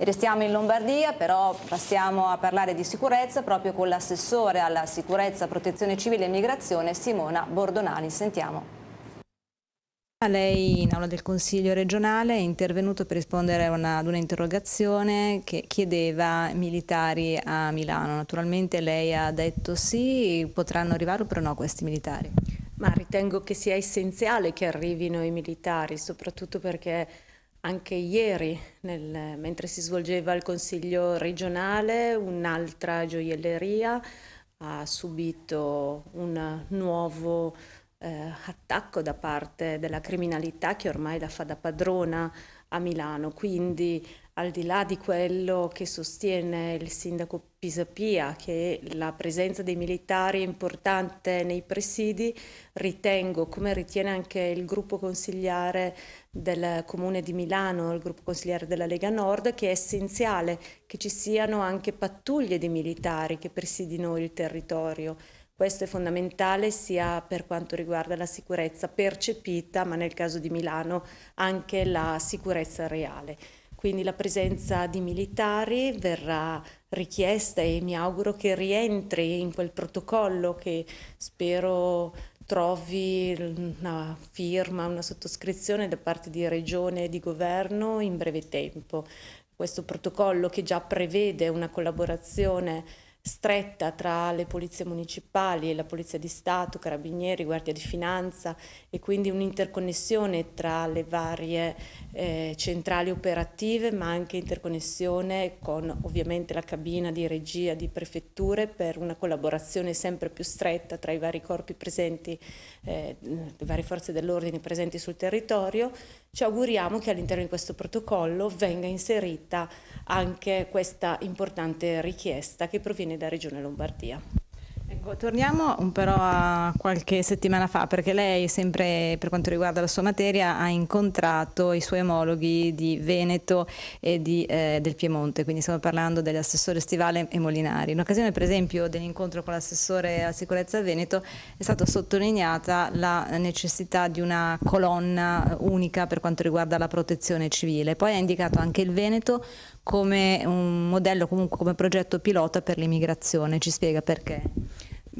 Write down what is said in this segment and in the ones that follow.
E restiamo in Lombardia, però passiamo a parlare di sicurezza proprio con l'assessore alla sicurezza, protezione civile e migrazione Simona Bordonani. Sentiamo. Lei in aula del Consiglio regionale è intervenuto per rispondere una, ad un'interrogazione che chiedeva militari a Milano. Naturalmente lei ha detto sì, potranno arrivare oppure no questi militari? Ma ritengo che sia essenziale che arrivino i militari, soprattutto perché anche ieri, nel, mentre si svolgeva il Consiglio regionale, un'altra gioielleria ha subito un nuovo eh, attacco da parte della criminalità che ormai la fa da padrona a Milano. Quindi al di là di quello che sostiene il sindaco Pisapia, che la presenza dei militari è importante nei presidi, ritengo, come ritiene anche il gruppo consigliare del Comune di Milano, il gruppo consigliare della Lega Nord, che è essenziale che ci siano anche pattuglie di militari che presidino il territorio questo è fondamentale sia per quanto riguarda la sicurezza percepita, ma nel caso di Milano anche la sicurezza reale. Quindi la presenza di militari verrà richiesta e mi auguro che rientri in quel protocollo che spero trovi una firma, una sottoscrizione da parte di regione e di governo in breve tempo. Questo protocollo che già prevede una collaborazione stretta tra le polizie municipali e la polizia di Stato, carabinieri, guardia di finanza e quindi un'interconnessione tra le varie eh, centrali operative ma anche interconnessione con ovviamente la cabina di regia di prefetture per una collaborazione sempre più stretta tra i vari corpi presenti, eh, le varie forze dell'ordine presenti sul territorio. Ci auguriamo che all'interno di questo protocollo venga inserita anche questa importante richiesta che proviene viene da Regione Lombardia. Ecco, torniamo però a qualche settimana fa, perché lei, sempre per quanto riguarda la sua materia, ha incontrato i suoi omologhi di Veneto e di, eh, del Piemonte, quindi stiamo parlando dell'assessore Stivale e Molinari. In occasione, per esempio, dell'incontro con l'assessore alla sicurezza Veneto è stata sottolineata la necessità di una colonna unica per quanto riguarda la protezione civile. Poi ha indicato anche il Veneto come un modello, comunque come progetto pilota per l'immigrazione. Ci spiega perché?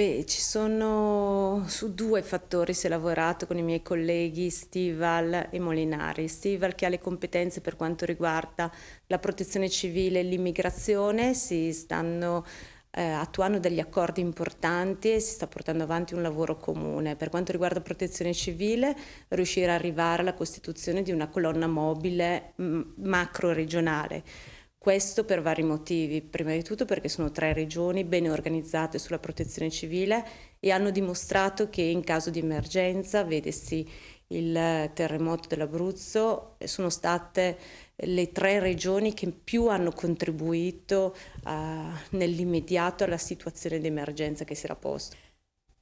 Beh, ci sono su due fattori si è lavorato con i miei colleghi Stival e Molinari. Stival che ha le competenze per quanto riguarda la protezione civile e l'immigrazione, si stanno eh, attuando degli accordi importanti e si sta portando avanti un lavoro comune. Per quanto riguarda protezione civile, riuscire a arrivare alla costituzione di una colonna mobile mm, macro regionale. Questo per vari motivi, prima di tutto perché sono tre regioni ben organizzate sulla protezione civile e hanno dimostrato che in caso di emergenza, vedessi il terremoto dell'Abruzzo, sono state le tre regioni che più hanno contribuito uh, nell'immediato alla situazione di emergenza che si era posta.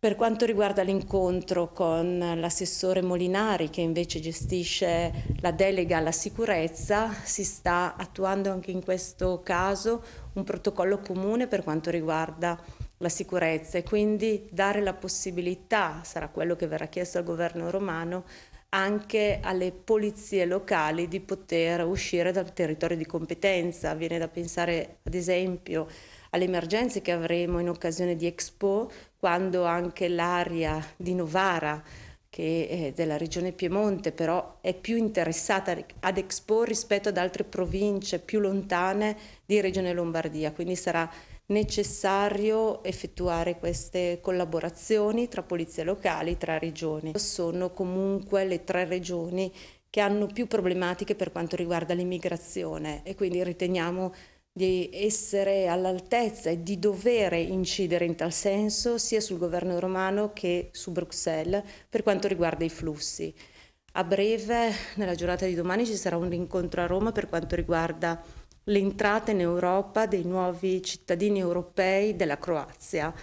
Per quanto riguarda l'incontro con l'assessore Molinari, che invece gestisce la delega alla sicurezza, si sta attuando anche in questo caso un protocollo comune per quanto riguarda la sicurezza e quindi dare la possibilità, sarà quello che verrà chiesto al governo romano, anche alle polizie locali di poter uscire dal territorio di competenza. Viene da pensare ad esempio alle emergenze che avremo in occasione di Expo, quando anche l'area di Novara, che è della regione Piemonte, però è più interessata ad Expo rispetto ad altre province più lontane di regione Lombardia, quindi sarà necessario effettuare queste collaborazioni tra polizie locali, tra regioni. Sono comunque le tre regioni che hanno più problematiche per quanto riguarda l'immigrazione e quindi riteniamo di essere all'altezza e di dovere incidere in tal senso sia sul governo romano che su Bruxelles per quanto riguarda i flussi. A breve, nella giornata di domani, ci sarà un incontro a Roma per quanto riguarda l'entrata in Europa dei nuovi cittadini europei della Croazia.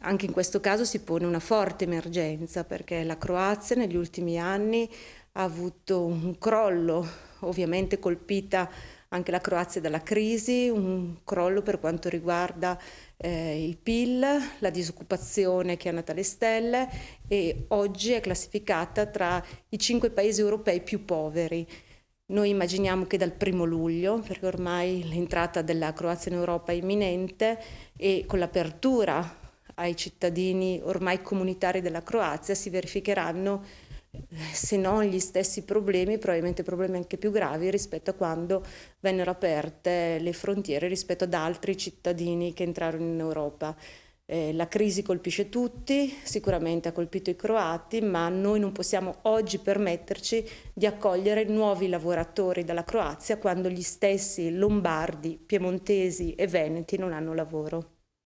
Anche in questo caso si pone una forte emergenza perché la Croazia negli ultimi anni ha avuto un crollo, ovviamente colpita anche la Croazia dalla crisi, un crollo per quanto riguarda eh, il PIL, la disoccupazione che è nata alle stelle e oggi è classificata tra i cinque paesi europei più poveri. Noi immaginiamo che dal primo luglio, perché ormai l'entrata della Croazia in Europa è imminente e con l'apertura ai cittadini ormai comunitari della Croazia si verificheranno se non gli stessi problemi, probabilmente problemi anche più gravi rispetto a quando vennero aperte le frontiere rispetto ad altri cittadini che entrarono in Europa. Eh, la crisi colpisce tutti, sicuramente ha colpito i croati, ma noi non possiamo oggi permetterci di accogliere nuovi lavoratori dalla Croazia quando gli stessi lombardi, piemontesi e veneti non hanno lavoro.